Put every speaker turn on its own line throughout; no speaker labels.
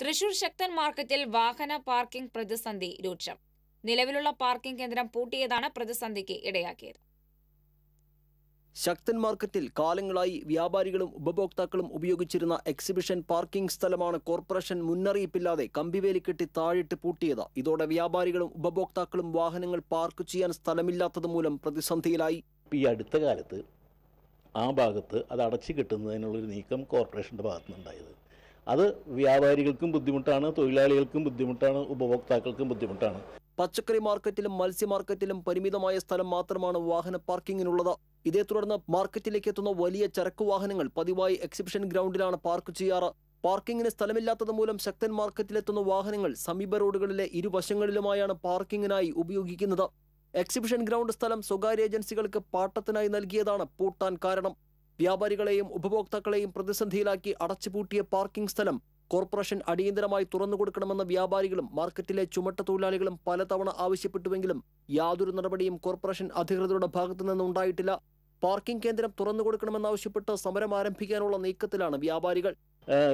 തൃശൂർ ശക്തൻ മാർക്കറ്റിൽ വാഹന പാർക്കിംഗ് പ്രതിസന്ധി രൂക്ഷം നിലവിലുള്ള പാർക്കിംഗ് കേന്ദ്രം പൂട്ടിയതാണ് പ്രതിസന്ധിക്ക് ഇടയാക്കിയത് ശക്തൻ മാർക്കറ്റിൽ കാലങ്ങളായി വ്യാപാരികളും ഉപഭോക്താക്കളും ഉപയോഗിച്ചിരുന്ന എക്സിബിഷൻ പാർക്കിംഗ് സ്ഥലമാണ് കോർപ്പറേഷൻ മുന്നറിയിപ്പില്ലാതെ കമ്പിവേലി കെട്ടി താഴിട്ട് പൂട്ടിയത് ഇതോടെ വ്യാപാരികളും ഉപഭോക്താക്കളും വാഹനങ്ങൾ പാർക്ക് ചെയ്യാൻ സ്ഥലമില്ലാത്തത് മൂലം പ്രതിസന്ധിയിലായി
ഈ അടുത്ത കാലത്ത് ആ ഭാഗത്ത് അത് അടച്ചു കിട്ടുന്നതിനുള്ളൊരു നീക്കം കോർപ്പറേഷൻ്റെ ഭാഗത്തുനിന്നുണ്ടായത് അത് വ്യാപാരികൾക്കും ബുദ്ധിമുട്ടാണ് തൊഴിലാളികൾക്കും ബുദ്ധിമുട്ടാണ് ഉപഭോക്താക്കൾക്കും ബുദ്ധിമുട്ടാണ്
പച്ചക്കറി മാർക്കറ്റിലും മത്സ്യ മാർക്കറ്റിലും പരിമിതമായ സ്ഥലം മാത്രമാണ് വാഹന പാർക്കിങ്ങിനുള്ളത് ഇതേ തുടർന്ന് മാർക്കറ്റിലേക്ക് എത്തുന്ന വലിയ ചരക്കു വാഹനങ്ങൾ പതിവായി എക്സിബിഷൻ ഗ്രൗണ്ടിലാണ് പാർക്ക് ചെയ്യാറ് പാർക്കിങ്ങിന് സ്ഥലമില്ലാത്തത് മൂലം ശക്തൻ മാർക്കറ്റിലെത്തുന്ന വാഹനങ്ങൾ സമീപ റോഡുകളിലെ ഇരുവശങ്ങളിലുമായാണ് പാർക്കിങ്ങിനായി ഉപയോഗിക്കുന്നത് എക്സിബിഷൻ ഗ്രൗണ്ട് സ്ഥലം സ്വകാര്യ ഏജൻസികൾക്ക് പാട്ടത്തിനായി നൽകിയതാണ് പൂട്ടാൻ കാരണം വ്യാപാരികളെയും ഉപഭോക്താക്കളെയും പ്രതിസന്ധിയിലാക്കി അടച്ചുപൂട്ടിയ പാർക്കിംഗ് സ്ഥലം കോർപ്പറേഷൻ അടിയന്തരമായി തുറന്നുകൊടുക്കണമെന്ന വ്യാപാരികളും മാർക്കറ്റിലെ ചുമട്ട തൊഴിലാളികളും പലതവണ ആവശ്യപ്പെട്ടുവെങ്കിലും യാതൊരു നടപടിയും കോർപ്പറേഷൻ അധികൃതരുടെ ഭാഗത്തു നിന്നുണ്ടായിട്ടില്ല പാർക്കിംഗ് കേന്ദ്രം തുറന്നുകൊടുക്കണമെന്നാവശ്യപ്പെട്ട് സമരം ആരംഭിക്കാനുള്ള നീക്കത്തിലാണ് വ്യാപാരികൾ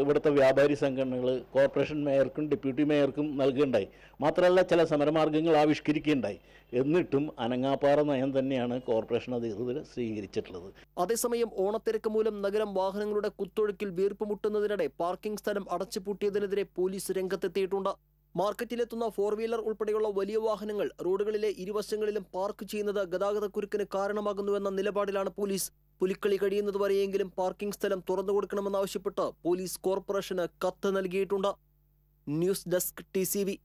ഇവിടുത്തെ വ്യാപാരി
സംഘടനകൾ കോർപ്പറേഷൻ മേയർക്കും ഡെപ്യൂട്ടി മേയർക്കും നൽകുകയുണ്ടായി മാത്രമല്ല ചില സമരമാർഗങ്ങൾ ആവിഷ്കരിക്കുകയുണ്ടായി എന്നിട്ടും അനങ്ങാപ്പാറ നയം തന്നെയാണ് കോർപ്പറേഷൻ അധികൃതർ സ്വീകരിച്ചിട്ടുള്ളത്
അതേസമയം ഓണത്തിരക്ക് മൂലം നഗരം വാഹനങ്ങളുടെ കുത്തൊഴുക്കിൽ വീർപ്പുമുട്ടുന്നതിനിടെ പാർക്കിംഗ് സ്ഥലം അടച്ചുപൂട്ടിയതിനെതിരെ പോലീസ് രംഗത്തെത്തിയിട്ടുണ്ട് മാർക്കറ്റിലെത്തുന്ന ഫോർ വീലർ ഉൾപ്പെടെയുള്ള വലിയ വാഹനങ്ങൾ റോഡുകളിലെ ഇരുവശങ്ങളിലും പാർക്ക് ചെയ്യുന്നത് ഗതാഗതക്കുരുക്കിന് കാരണമാകുന്നുവെന്ന നിലപാടിലാണ് പോലീസ് പുലിക്കളി കഴിയുന്നതുവരെയെങ്കിലും പാർക്കിംഗ് സ്ഥലം തുറന്നു കൊടുക്കണമെന്നാവശ്യപ്പെട്ട് പോലീസ് കോർപ്പറേഷന് കത്ത് നൽകിയിട്ടുണ്ട് ന്യൂസ് ഡെസ്ക് ടി